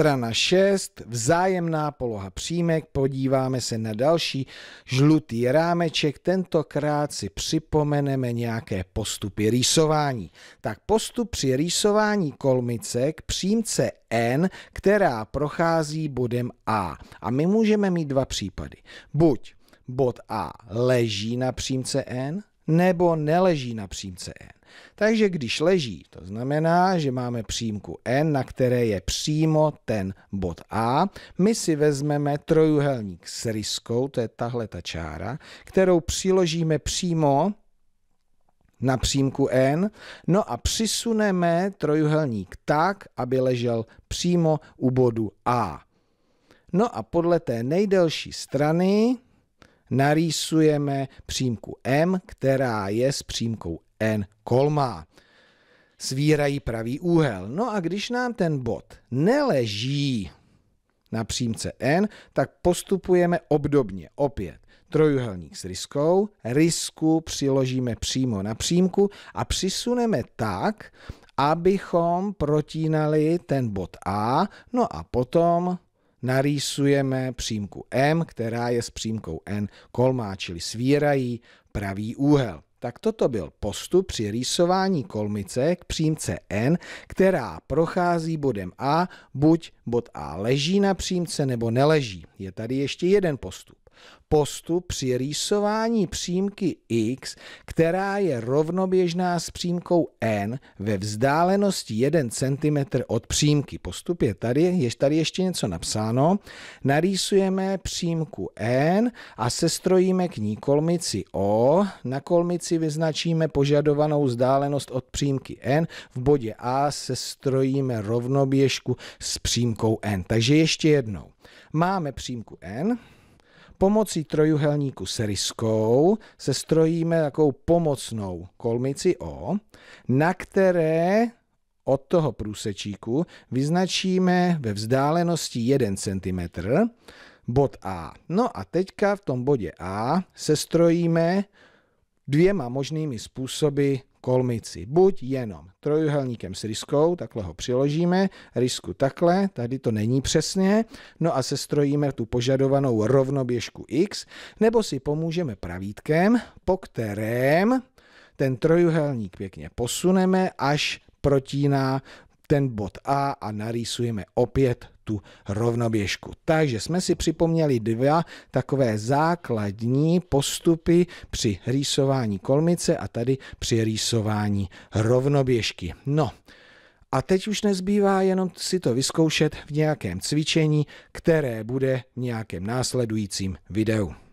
Strana 6, vzájemná poloha přímek, podíváme se na další žlutý rámeček, tentokrát si připomeneme nějaké postupy rýsování. Tak postup při rýsování kolmice k přímce n, která prochází bodem A. A my můžeme mít dva případy. Buď bod A leží na přímce n, nebo neleží na přímce n. Takže když leží, to znamená, že máme přímku n, na které je přímo ten bod A. My si vezmeme trojuhelník s ryskou, to je tahle ta čára, kterou přiložíme přímo na přímku N, no a přisuneme trojuhelník tak, aby ležel přímo u bodu A. No a podle té nejdelší strany narýsujeme přímku M, která je s přímkou N kolmá. Svírají pravý úhel. No a když nám ten bod neleží na přímce N, tak postupujeme obdobně. Opět trojuhelník s ryskou, rysku přiložíme přímo na přímku a přisuneme tak, abychom protínali ten bod A, no a potom narýsujeme přímku M, která je s přímkou N kolmá, čili svírají pravý úhel. Tak toto byl postup při rýsování kolmice k přímce N, která prochází bodem A, buď bod A leží na přímce nebo neleží. Je tady ještě jeden postup postup při rýsování přímky x, která je rovnoběžná s přímkou n ve vzdálenosti 1 cm od přímky. Postup je tady, je tady ještě něco napsáno. Narýsujeme přímku n a sestrojíme k ní kolmici o. Na kolmici vyznačíme požadovanou vzdálenost od přímky n. V bodě a sestrojíme rovnoběžku s přímkou n. Takže ještě jednou. Máme přímku n, pomocí trojuhelníku s ryskou se strojíme takovou pomocnou kolmici O, na které od toho průsečíku vyznačíme ve vzdálenosti 1 cm bod A. No a teďka v tom bodě A se strojíme dvěma možnými způsoby kolmici. Buď jenom trojuhelníkem s riskou, takhle ho přiložíme, risku takhle, tady to není přesně, no a sestrojíme tu požadovanou rovnoběžku x, nebo si pomůžeme pravítkem, po kterém ten trojuhelník pěkně posuneme až protíná ten bod A a narýsujeme opět tu rovnoběžku. Takže jsme si připomněli dva takové základní postupy při rýsování kolmice a tady při rýsování rovnoběžky. No, a teď už nezbývá jenom si to vyzkoušet v nějakém cvičení, které bude v nějakém následujícím videu.